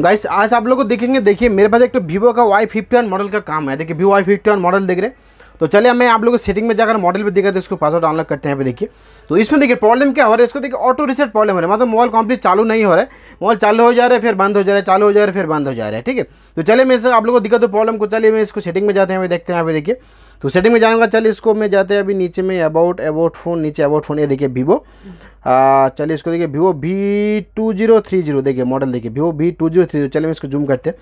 guys आज आप लोग को देखेंगे देखिए मेरे पास एक तो वीवो का वाई फिफ्टी मॉडल का काम है देखिए वीवो वाई फिफ्टी मॉडल देख रहे हैं तो चलिए मैं आप लोगों को सेटिंग में जाकर मॉडल भी देखा तो इसको पासवर्ड अनलॉक करते हैं पे देखिए तो इसमें देखिए प्रॉब्लम क्या हो रहा है इसको देखिए ऑटो रिसेट प्रॉब्लम हो रहा है मतलब मोबाइल कंप्लीट चालू नहीं हो रहा है मोबाइल चालू हो जा रहा है फिर बंद हो जा रहा है चालू हो जा रहा है फिर बंद हो जा रहा है ठीक है तो चलिए मैं आप लोगों को दिक्कत हो प्रॉब्लम को चलिए मैं इसको सेटिंग में जाते हैं देखते हैं अभी देखिए तो सेटिंग में जाऊँगा चलिए इसको मैं जाते हैं अभी नीचे में अबाउट अबाउट फ़ोन नीचे अबाउट फ़ोन ये देखिए वीवो चलिए इसको देखिए Vivo V two zero three zero देखिए मॉडल देखिए Vivo V two zero three zero चलिए मैं इसको जूम करते हैं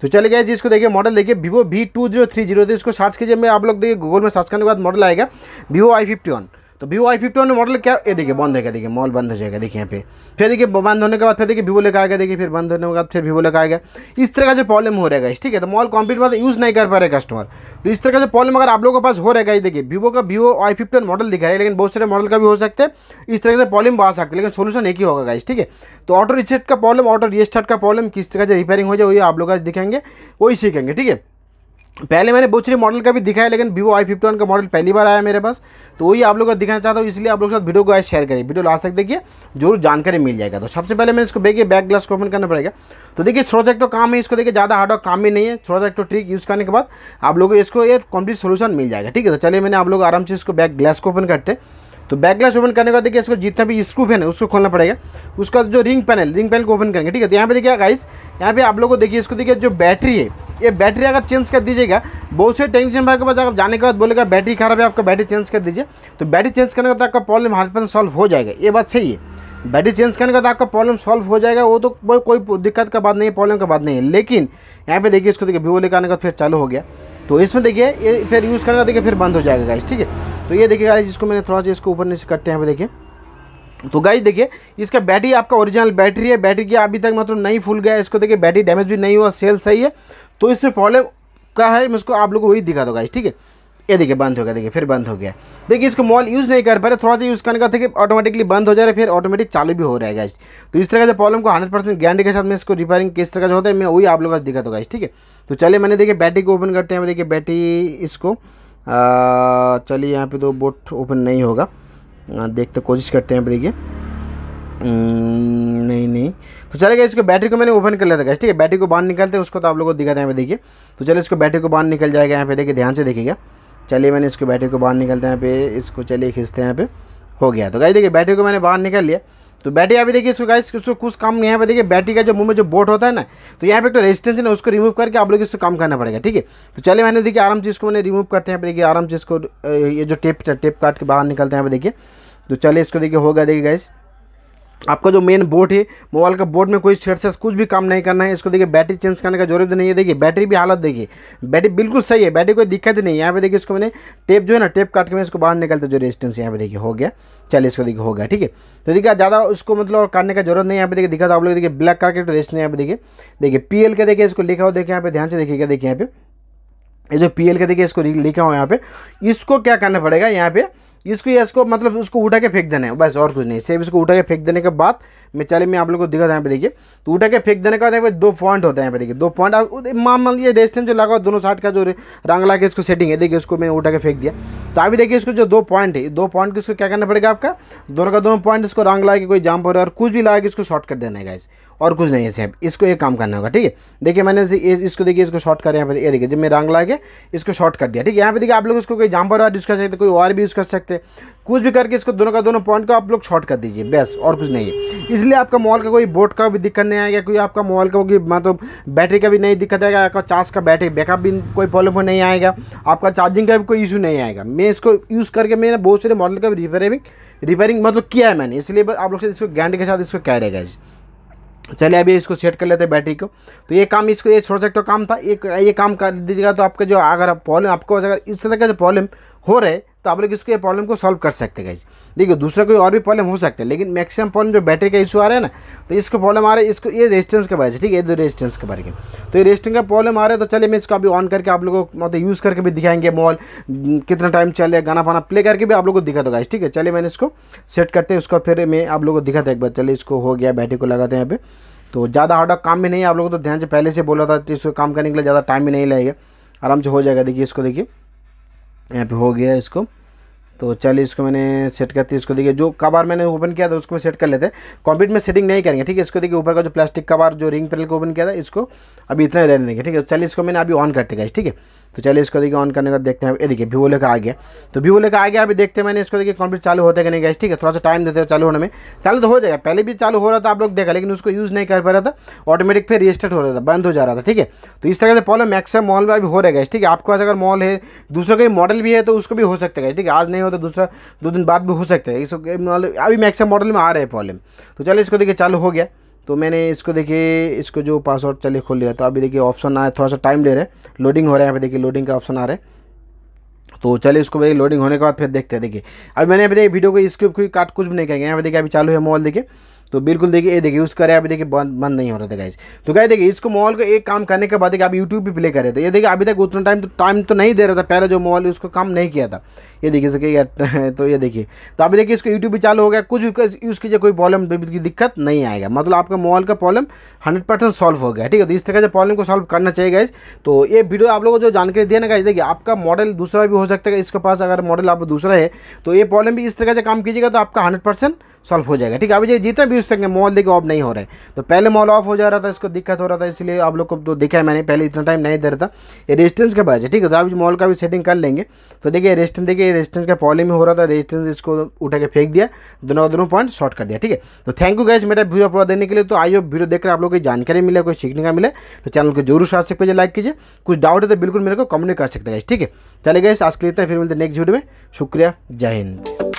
तो चले गए जिसको देखिए मॉडल देखिए Vivo V two zero three zero इसको सर्च कीजिए मैं आप लोग देखिए गूगल में सर्च करने के बाद मॉडल आएगा वीवो आई फिफ्टी वन तो Vivo I fifty one model क्या ये देखिए बंद होगा देखिए मॉल बंद हो जाएगा देखिए यहाँ पे फिर देखिए बंद होने के बाद फिर देखिए वीवो लेकर आएगा देखिए फिर बंद होने के बाद फिर वीवो लेकर आएगा इस तरह का जो प्रॉब्लम हो रहेगा ठीक है तो मॉल कंप्लीट मतलब यूज़ नहीं कर पा रहे कस्टमर तो इस तरह का जो प्रॉब्लम अगर आप लोगों के पास हो रहेगा ये देखिए वीवो का वीवो आई फिफ्टी मॉडल दिखा रहा लेकिन बहुत सारे मॉडल का भी हो सकते हैं इस तरह से प्रॉब्लम आ सकते हैं लेकिन सोल्यूशन एक ही होगा गाइस ठीक है तो ऑटो रिसेट का प्रॉब्लम ऑटो रिस्टार्ट का प्रॉब्लम किस तरह से रिपेयरिंग हो जाए वही आप लोग आज दिखेंगे वही सीखेंगे ठीक है पहले मैंने बहुत सारे मॉडल का भी दिखाया है लेकिन वीवो आई फिफ्टी का मॉडल पहली बार आया मेरे पास तो वही आप लोग का दिखाना चाहता हूँ इसलिए आप लोग के साथ वीडियो को आज शेयर करें वीडियो लास्ट तक देखिए जरूर जानकारी मिल जाएगा तो सबसे पहले मैंने इसको देखिए बैक ग्लास को ओपन करना पड़ेगा तो देखिए थोड़ा सा एक तो काम है इसको देखिए ज़्यादा हार्ड वर्क काम भी नहीं है थोड़ा सा एक तो ट्रिक यूज़ करने के बाद आप लोगों को इसको ये कम्प्लीट सोल्यूशन मिल जाएगा ठीक है तो चलिए मैंने आप लोग आराम से इसको बैक ग्लास को ओपन करते तो बैक ग्लास ओपन करने के बाद देखिए इसको जितना भी स्क्रूप है ना उसको खोलना पड़ेगा उसका जो रिंग पैनल रिंग पैनल को ओपन करेंगे ठीक है तो यहाँ पे देखिए गाइस यहाँ पे आप लोग को देखिए इसको देखिए जो बैटरी है ये बैटरी अगर चेंज कर दीजिएगा बहुत से टेंशन भाई के पास अगर जाने के बाद बोलेगा बैटरी खराब है आपका बैटरी चेंज कर दीजिए तो बैटरी चेंज करने का आपका प्रॉब्लम हंड्रेड परसेंट सॉल्व हो जाएगा ये बात सही है बैटरी चेंज करने का आपका प्रॉब्लम सॉल्व हो जाएगा वो तो कोई कोई दिक्कत का बात नहीं है प्रॉब्लम का बात नहीं है लेकिन यहाँ पे देखिए इसको देखिए वीवो लेकर आने का फिर चालू हो गया तो इसमें देखिए ये फिर यूज़ करने का देखिए फिर बंद हो जाएगा गाइस ठीक है तो ये देखिए गाइस इसको मैंने थोड़ा सा इसको ऊपर नीचे करते हैं यहाँ पे देखिए तो गाइज देखिए इसका बैटरी आपका ओरिजिनल बैटरी है बैटरी की अभी तक मतलब नहीं फुल गया इसको देखिए बैटरी डैमेज भी नहीं हुआ सेल सही है तो इसमें प्रॉब्लम का है मैं इसको आप लोग को वही दिखा दो गाइज ठीक है ये देखिए बंद हो गया देखिए फिर बंद हो गया देखिए इसको मॉल यूज़ नहीं कर पा रहे थोड़ा सा यूज़ करने का देखिए ऑटोमेटिकली बंद हो जा रहा है फिर ऑटोमेटिक चालू भी हो रहा है गाइज तो इस तरह का जो प्रॉब्लम को हंड्रेड परसेंट गारंटी के साथ मैं इसको रिपेयरिंग किस तरह का जो होता है मैं वही आप लोगों का दिखा दो गाइज ठीक है तो चलिए मैंने देखिए बैटरी को ओपन करते हैं देखिए बैटरी इसको चलिए यहाँ पर तो बोट ओपन नहीं होगा हाँ, देखते कोशिश करते हैं देखिए हम्म, नहीं नहीं तो चलेगा इसको बैटरी को मैंने ओपन कर लिया था ठीक है बैटरी को बाहर निकालते हैं उसको तो आप लोगों को दिखाते हैं यहाँ देखिए तो चलिए इसको बैटरी को बाहर निकल जाएगा यहाँ पे देखिए ध्यान से देखिएगा चलिए मैंने इसको बैटरी को बाहर निकलते हैं यहाँ पे इसको चलिए खींचते हैं यहाँ पे हो गया तो गाई देखिए बैटरी को मैंने बाहर निकाल लिया तो बैटरी यहाँ पे देखिए इसको गाइस इसको कुछ काम यहाँ पे देखिए बैटरी का जो मुंह में जो बोट होता है ना तो यहाँ पे एक तो रेजिस्टेंस है उसको रिमूव करके आप लोग इसको काम करना पड़ेगा ठीक है तो चले मैंने देखिए आराम से इसको मैंने रिमूव करते हैं यहाँ पे देखिए आराम से इसको ये जो टेप टेप काट के बाहर निकलते हैं यहाँ पे देखिए तो चलिए इसको देखिए होगा देखिए गाइस आपका जो मेन बोर्ड है मोबाइल का बोर्ड में कोई छेड़छाड़ कुछ भी काम नहीं करना है इसको देखिए बैटरी चेंज करने का जरूरत नहीं है देखिए बैटरी भी हालत देखिए बैटरी बिल्कुल सही है बैटरी कोई दिक्कत नहीं है यहाँ पे देखिए इसको मैंने टेप जो है ना टेप काट के मैं इसको बाहर निकलता जो रेजिस्टेंस यहाँ पे देखिए हो गया चलिए इसको देखिए हो गया ठीक है तो देखिए ज़्यादा उसको मतलब काटने का जरूरत नहीं यहाँ पे देखिए दिखा तो आप लोग देखिए ब्लैक करके रेजिस्टेंस यहाँ पे देखिए देखिए पी के देखिए इसको लिखा हो देखिए यहाँ पे ध्यान से देखिएगा देखिए यहाँ पे ये जो पी के देखिए इसको लिखा हो यहाँ पे इसको क्या करना पड़ेगा यहाँ पे इसको या इसको मतलब उसको उठा के फेंक देना है बस और कुछ नहीं सिर्फ इसको उठा के फेंक देने के बाद मैं चले मैं आप लोग को दिखा यहाँ पे देखिए तो उठा के फेंक देने के बाद यहाँ पे दो पॉइंट होता है यहाँ पे देखिए दो पॉइंट मान लीजिए रेस्टेंस जो लगा दोनों साइड का जो रंग लगा के इसको सेटिंग है देखिए उसको मैंने उठा के फेंक दिया तो अभी देखिए इसको जो दो पॉइंट है दो पॉइंट इसको क्या करना पड़ेगा आपका दोनों का दोनों पॉइंट इसको रंग लगा के कोई जाम पड़ेगा और कुछ भी लगा के इसको शॉर्ट कर देना है गाइस और कुछ नहीं है इसको एक काम करना होगा ठीक है देखिए मैंने इसको देखिए इसको शॉर्ट कर यहाँ पर ये देखिए जब मैं रंग ला के इसको शॉर्ट कर दिया ठीक है यहाँ पे देखिए आप लोग इसको कोई जाम्पर वार यूज़ कर सकते कोई और भी यूज़ कर सकते कुछ भी करके इसको दोनों का दोनों पॉइंट को आप लोग शॉर्ट कर दीजिए बस और कुछ नहीं है इसलिए आपका मॉल का कोई बोर्ड का भी दिक्कत नहीं आएगा कोई आपका मॉल का कोई मतलब बैटरी का भी नहीं दिक्कत आएगा आपका चार्ज का बैटरी बैकअप भी कोई प्रॉब्लम नहीं आएगा आपका चार्जिंग का भी कोई इशू नहीं आएगा मैं इसको यूज़ करके मैंने बहुत सारे मॉडल का रिपेयरिंग रिपेयरिंग मतलब किया है मैंने इसलिए आप लोग से इसको गारंटी के साथ इसको कह रहेगा चलिए अभी इसको सेट कर लेते हैं बैटरी को तो ये काम इसको ये छोटा सा तो काम था ये ये काम कर दीजिएगा तो आपके जो अगर प्रॉब्लम आपको अगर इस तरह का जो प्रॉब्लम हो रहे तो आप लोग इसको ये प्रॉब्लम को सॉल्व कर सकते हैं देखिए दूसरा कोई और भी प्रॉब्लम हो सकता है लेकिन मैक्सिमम प्रॉब्लम जो बैटरी का इशू आ रहा है ना तो इसको प्रॉब्लम आ रहा है इसको ये रेजिस्टेंस के बारे से ठीक है ये रेजिस्टेंस के बारे में तो ये रेजिस्टेंस का प्रॉब्लम आ रहा है तो चलिए मैं इसको अभी ऑन करके आप लोगों को मतलब यूज़ करके भी दिखाएंगे मॉल कितना टाइम चले गाना फाना प्ले करके भी आप लोग को दिखा दो गाइज ठीक है चलिए मैंने इसको सेट करते हैं उसका फिर मैं आप लोग को दिखाता एक बार चलिए इसको हो गया बैटरी को लगाते हैं यहाँ पे तो ज़्यादा हार्ड काम भी नहीं है आप लोगों को तो ध्यान से पहले से बोला था तो इसको काम करने के लिए ज़्यादा टाइम भी नहीं लगेगा आराम से हो जाएगा देखिए इसको देखिए यहाँ पे हो गया इसको तो चलिए इसको मैंने सेट करती है इसको देखिए जो कबार मैंने ओपन किया था उसको मैं सेट कर लेते हैं कॉम्प्लीट में सेटिंग नहीं करेंगे ठीक है इसको देखिए ऊपर का जो प्लास्टिक कबार जो रिंग पेल को ओपन किया था इसको अभी इतना रहने देंगे ठीक है चलिए इसको मैंने अभी ऑन करते गए ठीक है तो चलिए इसको देखिए ऑन करने का देखते हैं ये देखिए वीवो लेकर आ गया तो वीवो लेकर आ गया अभी देखते हैं मैंने इसको देखिए कंप्यूटर चालू होता है कि नहीं गैस ठीक है थोड़ा सा टाइम देते हो चालू होने में चालू तो हो जाएगा पहले भी चालू हो रहा था आप लोग देखा लेकिन उसको यूज़ नहीं कर पा रहा था ऑटोमेटिक फिर रिस्टार्ट हो रहा था बंद हो जा रहा था ठीक है तो इस तरह से प्रॉब्लम मैक्सिमम मॉल में अभी हो रहा है गैस ठीक है आपके पास अगर मॉल है दूसरा कोई मॉडल भी है तो उसको भी हो सकता है ठीक है आज नहीं हो तो दूसरा दो दिन बाद भी हो सकता है इसको अभी मैक्सिमम मॉडल में आ रहा है प्रॉब्लम तो चलिए इसको देखिए चालू हो गया तो मैंने इसको देखिए इसको जो पासवर्ड चले खोल लिया तो अभी देखिए ऑप्शन आया थोड़ा सा टाइम ले रहे हैं लोडिंग हो रहा है यहाँ पे देखिए लोडिंग का ऑप्शन आ रहा है तो चलिए इसको भाई लोडिंग होने के बाद फिर देखते हैं देखिए अभी मैंने अभी देखिए वीडियो को स्क्रिप्ट कोई काट कुछ भी नहीं करेंगे यहाँ पे देखिए अभी चालू है मोबाइल देखिए तो बिल्कुल देखिए ये देखिए यूज़ करें अभी देखिए बंद बंद नहीं हो रहा था गाइज तो गाइज देखिए इसको मोबाइल को एक काम करने के बाद देखिए आप यूट्यूब पे प्ले रहे थे ये देखिए अभी तक उतना टाइम तो टाइम तो नहीं दे रहा था पहले जो मोबाइल उसको काम नहीं किया था ये देखिए सके तो ये देखिए तो अभी देखिए इसको यूट्यूब भी चालू हो गया कुछ भी यूज़ कीजिए कोई प्रॉब्लम की दिक्कत नहीं आएगा मतलब आपका मोबाइल का प्रॉब्लम हंड्रेड सॉल्व हो गया ठीक है तो इस तरह से प्रॉब्लम को सॉल्व करना चाहिए गाइज तो ये वीडियो आप लोगों को जो जानकारी दिया ना गाइज देखिए आपका मॉडल दूसरा भी हो सकता है इसके पास अगर मॉडल आप दूसरा है तो ये प्रॉब्लम भी इस तरह से काम कीजिएगा तो आपका हंड्रेड सॉल्व हो जाएगा ठीक है अभी जितना भी उस तक मॉल देखिए ऑफ नहीं हो रहा है तो पहले मॉल ऑफ हो जा रहा था इसको दिक्कत हो रहा था इसलिए आप लोग को तो दिखा है मैंने पहले इतना टाइम नहीं दे रहा था ये रेजिस्टेंस के वजह ठीक है तो आप मॉल का भी सेटिंग कर लेंगे तो देखिए रेजिस्टेंस देखिए रेजिस्टेंस का प्रॉब्लम हो रहा था रेजिस्टेंस इसको उठा के फेंक दिया दोनों दोनों पॉइंट शॉर्ट कर दिया ठीक है तो थैंक यू गैस मेरा वीडियो पूरा देने के लिए तो आई होप वीडियो देखकर आप लोग को जानकारी मिले कोई सीखने का मिले तो चैनल को जरूर शासित सकते लाइक कीजिए कुछ डाउट है तो बिल्कुल मेरे को कम्युनिकेट कर सकते हैं ठीक है चले गए आज के लिए फिर मिलते नेक्स्ट वीडियो में शुक्रिया जय हिंद